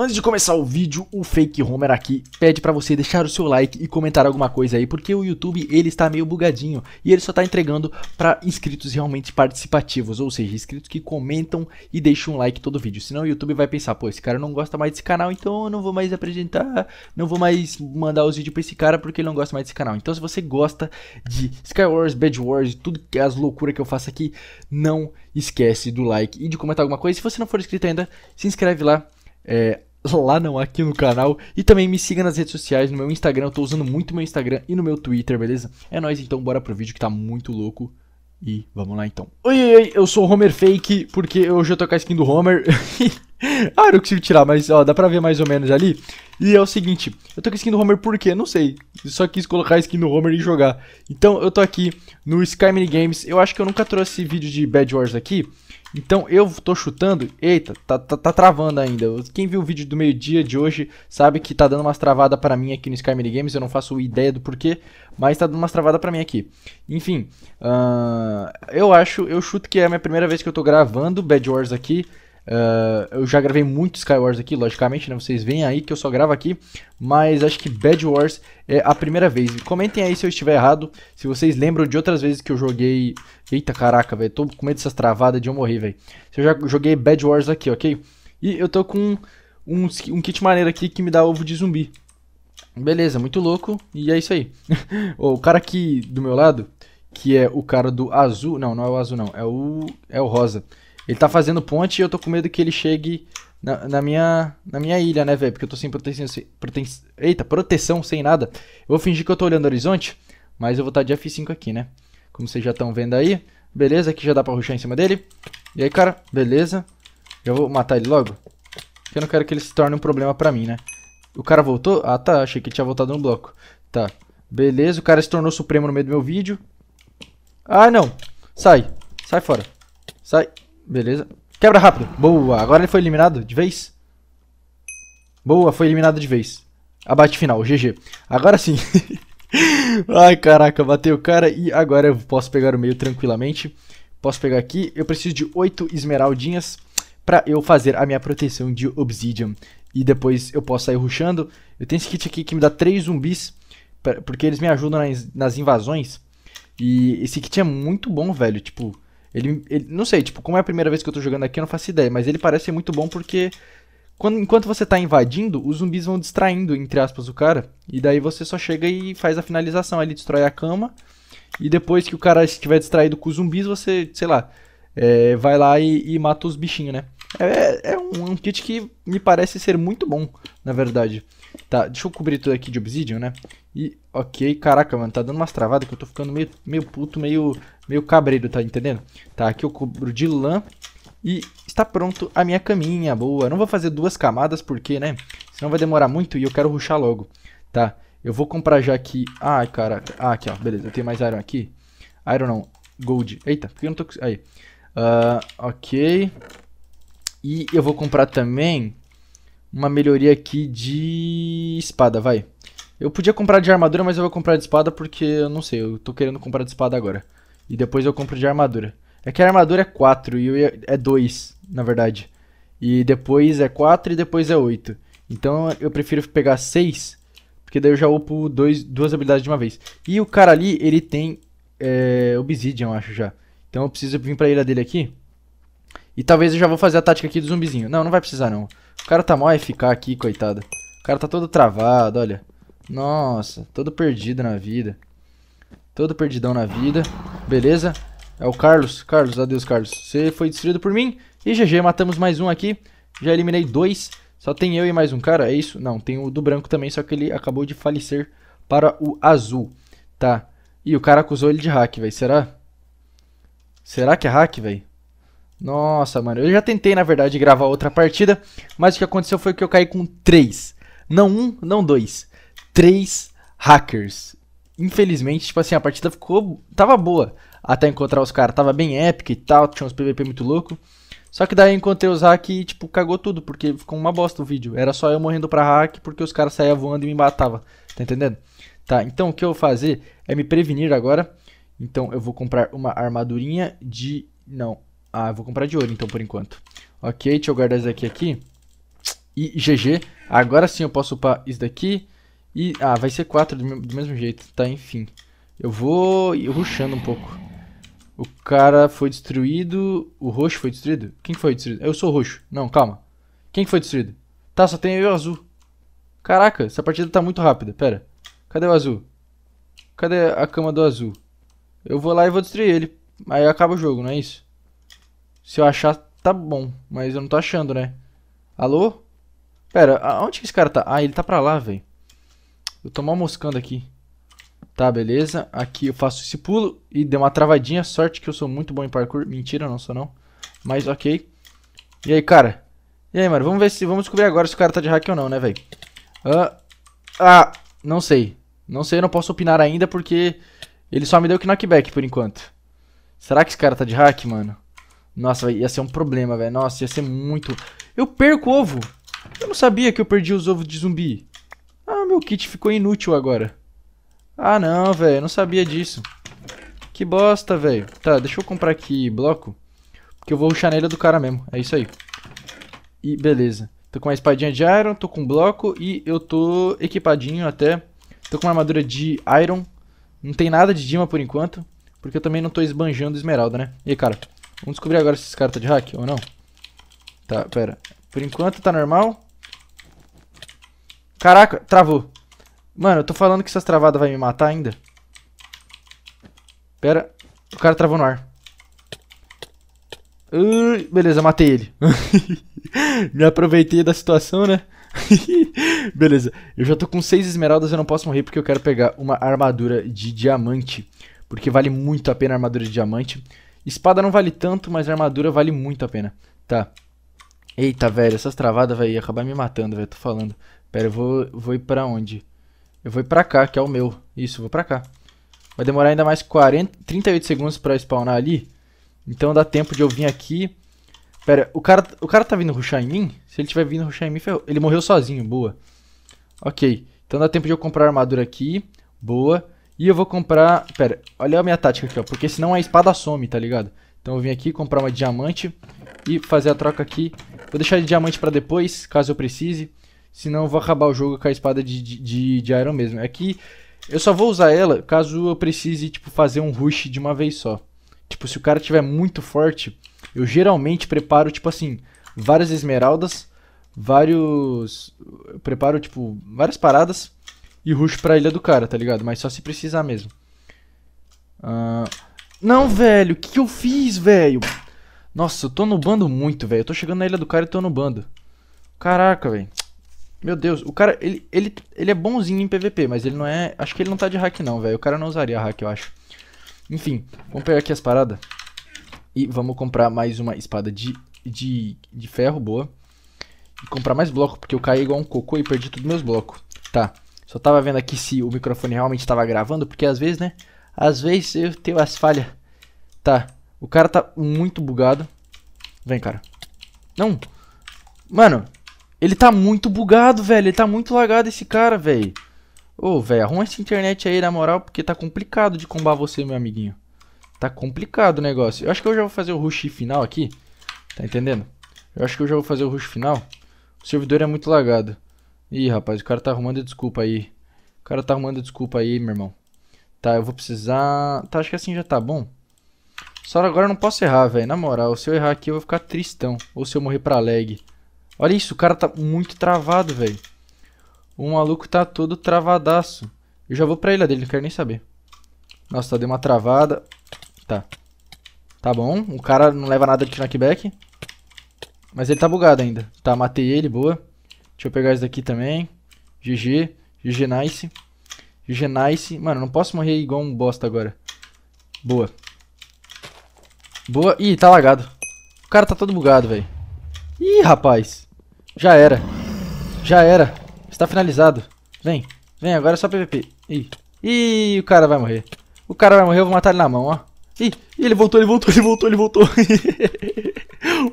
Antes de começar o vídeo, o Fake Homer aqui pede para você deixar o seu like e comentar alguma coisa aí, porque o YouTube ele está meio bugadinho e ele só está entregando para inscritos realmente participativos, ou seja, inscritos que comentam e deixam um like todo vídeo. Senão o YouTube vai pensar, pô, esse cara não gosta mais desse canal, então eu não vou mais apresentar, não vou mais mandar os vídeos para esse cara porque ele não gosta mais desse canal. Então se você gosta de Skywars, Bad Wars, tudo que as loucuras que eu faço aqui, não esquece do like e de comentar alguma coisa. Se você não for inscrito ainda, se inscreve lá. É, lá não aqui no canal e também me siga nas redes sociais, no meu Instagram, eu tô usando muito meu Instagram e no meu Twitter, beleza? É nóis então, bora pro vídeo que tá muito louco. E vamos lá então. Oi, oi, oi, eu sou o Homer Fake, porque hoje eu tô com a skin do Homer. ah, eu não consigo tirar, mas ó, dá pra ver mais ou menos ali. E é o seguinte, eu tô com a skin do Homer por quê? Não sei. Eu só quis colocar a skin do Homer e jogar. Então eu tô aqui no Sky Mini Games. Eu acho que eu nunca trouxe vídeo de Bad Wars aqui. Então eu tô chutando. Eita, tá, tá, tá travando ainda. Quem viu o vídeo do meio-dia de hoje sabe que tá dando umas travadas para mim aqui no Sky Mini Games. Eu não faço ideia do porquê, mas tá dando umas travadas para mim aqui. Enfim, uh, eu acho, eu chuto que é a minha primeira vez que eu tô gravando Bad Wars aqui. Uh, eu já gravei muito Skywars aqui, logicamente, né? Vocês veem aí que eu só gravo aqui, mas acho que Bad Wars é a primeira vez. Comentem aí se eu estiver errado, se vocês lembram de outras vezes que eu joguei... Eita, caraca, velho, tô com medo dessas travadas de eu morrer, velho. Se eu já joguei Bad Wars aqui, ok? E eu tô com um, um kit maneiro aqui que me dá ovo de zumbi. Beleza, muito louco, e é isso aí. o cara aqui do meu lado, que é o cara do azul... Não, não é o azul, não, é o, é o rosa. Ele tá fazendo ponte e eu tô com medo que ele chegue na, na minha, na minha ilha, né, velho? Porque eu tô sem proteção, sem, Eita, proteção, sem nada. Eu vou fingir que eu tô olhando o horizonte, mas eu vou estar tá de F5 aqui, né? Como vocês já estão vendo aí. Beleza, aqui já dá pra ruxar em cima dele. E aí, cara, beleza. Eu vou matar ele logo. Porque eu não quero que ele se torne um problema pra mim, né? O cara voltou? Ah, tá. Achei que ele tinha voltado no bloco. Tá. Beleza, o cara se tornou supremo no meio do meu vídeo. Ah, não. Sai. Sai fora. Sai. Beleza. Quebra rápido. Boa. Agora ele foi eliminado de vez. Boa, foi eliminado de vez. Abate final, GG. Agora sim. Ai, caraca, bateu o cara e agora eu posso pegar o meio tranquilamente. Posso pegar aqui. Eu preciso de 8 esmeraldinhas para eu fazer a minha proteção de obsidian. E depois eu posso sair ruxando. Eu tenho esse kit aqui que me dá 3 zumbis, porque eles me ajudam nas, nas invasões. E esse kit é muito bom, velho. Tipo, ele, ele, não sei, tipo, como é a primeira vez que eu tô jogando aqui, eu não faço ideia, mas ele parece ser muito bom porque quando, enquanto você tá invadindo, os zumbis vão distraindo, entre aspas, o cara, e daí você só chega e faz a finalização, ele destrói a cama, e depois que o cara estiver distraído com os zumbis, você, sei lá, é, vai lá e, e, mata os bichinhos, né? É, é um, um kit que me parece ser muito bom, na verdade. Tá, deixa eu cobrir tudo aqui de obsidian, né? E, ok, caraca, mano, tá dando umas travadas que eu tô ficando meio, meio puto, meio, meio cabreiro, tá entendendo? Tá, aqui eu cubro de lã e está pronto a minha caminha, boa. não vou fazer duas camadas porque, né, senão vai demorar muito e eu quero ruxar logo, tá? Eu vou comprar já aqui, ai, cara, ah, aqui, ó, beleza, eu tenho mais iron aqui. Iron não, gold, eita, porque eu não tô, aí. Uh, ok, e eu vou comprar também uma melhoria aqui de espada, vai. Eu podia comprar de armadura, mas eu vou comprar de espada porque eu não sei, eu tô querendo comprar de espada agora. E depois eu compro de armadura. É que a armadura é 4 e eu ia, é 2, na verdade. E depois é 4 e depois é 8. Então eu prefiro pegar 6, porque daí eu já upo dois, duas habilidades de uma vez. E o cara ali, ele tem é, obsidian, eu acho já. Então eu preciso vir pra ilha dele aqui. E talvez eu já vou fazer a tática aqui do zumbizinho. Não, não vai precisar não. O cara tá mal ficar aqui, coitado. O cara tá todo travado, olha. Nossa, todo perdido na vida. Todo perdidão na vida. Beleza? É o Carlos. Carlos, adeus, Carlos. Você foi destruído por mim. E GG, matamos mais um aqui. Já eliminei dois. Só tem eu e mais um cara, é isso? Não, tem o do branco também, só que ele acabou de falecer para o azul. Tá. E o cara acusou ele de hack, velho. Será? Será que é hack, velho? Nossa, mano, eu já tentei, na verdade, gravar outra partida, mas o que aconteceu foi que eu caí com três. Não um, não dois. Três hackers. Infelizmente, tipo assim, a partida ficou... Tava boa até encontrar os caras. Tava bem épica e tal, tinha uns PVP muito louco. Só que daí eu encontrei os hack e, tipo, cagou tudo, porque ficou uma bosta o vídeo. Era só eu morrendo pra hack porque os caras saíam voando e me matavam. Tá entendendo? Tá, então o que eu vou fazer é me prevenir agora. Então eu vou comprar uma armadurinha de... Não, ah, eu vou comprar de ouro então por enquanto. Ok, deixa eu guardar isso daqui aqui. E GG. Agora sim eu posso upar isso daqui. E, ah, vai ser 4 do, mesmo jeito. Tá, enfim. Eu vou ir ruxando um pouco. O cara foi destruído. O roxo foi destruído? Quem foi destruído? Eu sou roxo. Não, calma. Quem foi destruído? Tá, só tem eu e o azul. Caraca, essa partida tá muito rápida. Pera. Cadê o azul? Cadê a cama do azul? Eu vou lá e vou destruir ele. Aí acaba o jogo, não é isso? Se eu achar, tá bom. Mas eu não tô achando, né? Alô? Pera, aonde que esse cara tá? Ah, ele tá pra lá, velho. Eu tô mal moscando aqui. Tá, beleza. Aqui eu faço esse pulo e deu uma travadinha. Sorte que eu sou muito bom em parkour. Mentira, não sou não. Mas ok. E aí, cara? E aí, mano? Vamos ver se... Vamos descobrir agora se o cara tá de hack ou não, né, velho? Ah, ah, não sei. Não sei, eu não posso opinar ainda porque ele só me deu knockback por enquanto. Será que esse cara tá de hack, mano? Nossa, ia ser um problema, velho. Nossa, ia ser muito... Eu perco ovo. Eu não sabia que eu perdi os ovos de zumbi. Ah, meu kit ficou inútil agora. Ah, não, velho. Eu Não sabia disso. Que bosta, velho. Tá, deixa eu comprar aqui bloco. Porque eu vou ruxar nele do cara mesmo. É isso aí. E beleza. Tô com uma espadinha de iron, tô com um bloco e eu tô equipadinho até. Tô com uma armadura de iron. Não tem nada de Dima por enquanto. Porque eu também não tô esbanjando esmeralda, né? E aí, cara... Vamos descobrir agora se esse cara tá de hack ou não. Tá, pera. Por enquanto tá normal. Caraca, travou. Mano, eu tô falando que essas travadas vai me matar ainda. Pera. O cara travou no ar. Uh, beleza, matei ele. me aproveitei da situação, né? beleza. Eu já tô com seis esmeraldas, eu não posso morrer porque eu quero pegar uma armadura de diamante. Porque vale muito a pena a armadura de diamante. Espada não vale tanto, mas armadura vale muito a pena. Tá. Eita, velho, essas travadas, vai acabar me matando, velho, tô falando. Pera, eu vou, vou ir pra onde? Eu vou ir pra cá, que é o meu. Isso, vou pra cá. Vai demorar ainda mais 40, 38 segundos pra spawnar ali. Então dá tempo de eu vir aqui. Pera, o cara, o cara tá vindo rushar em mim? Se ele tiver vindo rushar em mim, ferrou. Ele morreu sozinho, boa. Ok, então dá tempo de eu comprar armadura aqui. Boa. E eu vou comprar... Pera, olha a minha tática aqui, ó. Porque senão a espada some, tá ligado? Então eu vim aqui comprar uma diamante e fazer a troca aqui. Vou deixar de diamante pra depois, caso eu precise. Senão eu vou acabar o jogo com a espada de, de, de iron mesmo. Aqui é eu só vou usar ela caso eu precise, tipo, fazer um rush de uma vez só. Tipo, se o cara tiver muito forte, eu geralmente preparo, tipo assim, várias esmeraldas, vários... Eu preparo, tipo, várias paradas e rush pra ilha do cara, tá ligado? Mas só se precisar mesmo. Ah, não, velho, o que, que eu fiz, velho? Nossa, eu tô no bando muito, velho. Eu tô chegando na ilha do cara e tô no bando. Caraca, velho. Meu Deus, o cara, ele, ele, ele é bonzinho em PVP, mas ele não é... Acho que ele não tá de hack não, velho. O cara não usaria hack, eu acho. Enfim, vamos pegar aqui as paradas. E vamos comprar mais uma espada de, de, de ferro, boa. E comprar mais bloco, porque eu caí igual um cocô e perdi todos meus blocos. Tá. Só tava vendo aqui se o microfone realmente tava gravando, porque às vezes, né? Às vezes eu tenho as falhas. Tá, o cara tá muito bugado. Vem, cara. Não. Mano, ele tá muito bugado, velho. Ele tá muito lagado esse cara, velho. Ô, oh, velho, arruma essa internet aí, na moral, porque tá complicado de combar você, meu amiguinho. Tá complicado o negócio. Eu acho que eu já vou fazer o rush final aqui. Tá entendendo? Eu acho que eu já vou fazer o rush final. O servidor é muito lagado. Ih, rapaz, o cara tá arrumando desculpa aí. O cara tá arrumando desculpa aí, meu irmão. Tá, eu vou precisar... Tá, acho que assim já tá bom. Só agora eu não posso errar, velho. Na moral, se eu errar aqui eu vou ficar tristão. Ou se eu morrer pra lag. Olha isso, o cara tá muito travado, velho. O maluco tá todo travadaço. Eu já vou pra ilha dele, não quero nem saber. Nossa, tá, deu uma travada. Tá. Tá bom, o cara não leva nada de knockback. Mas ele tá bugado ainda. Tá, matei ele, boa. Deixa eu pegar esse daqui também. GG. GG nice. GG nice. Mano, não posso morrer igual um bosta agora. Boa. Boa. Ih, tá lagado. O cara tá todo bugado, velho. Ih, rapaz. Já era. Já era. Está finalizado. Vem. Vem, agora é só PVP. Ih. Ih, o cara vai morrer. O cara vai morrer, eu vou matar ele na mão, ó. Ih, ele voltou, ele voltou, ele voltou, ele voltou.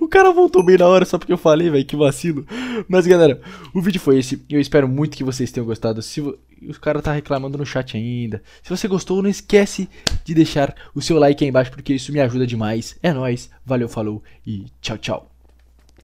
O cara voltou bem na hora só porque eu falei, velho, que vacilo. Mas galera, o vídeo foi esse. Eu espero muito que vocês tenham gostado. Se vo... o cara tá reclamando no chat ainda. Se você gostou, não esquece de deixar o seu like aí embaixo porque isso me ajuda demais. É nós. Valeu, falou e tchau, tchau.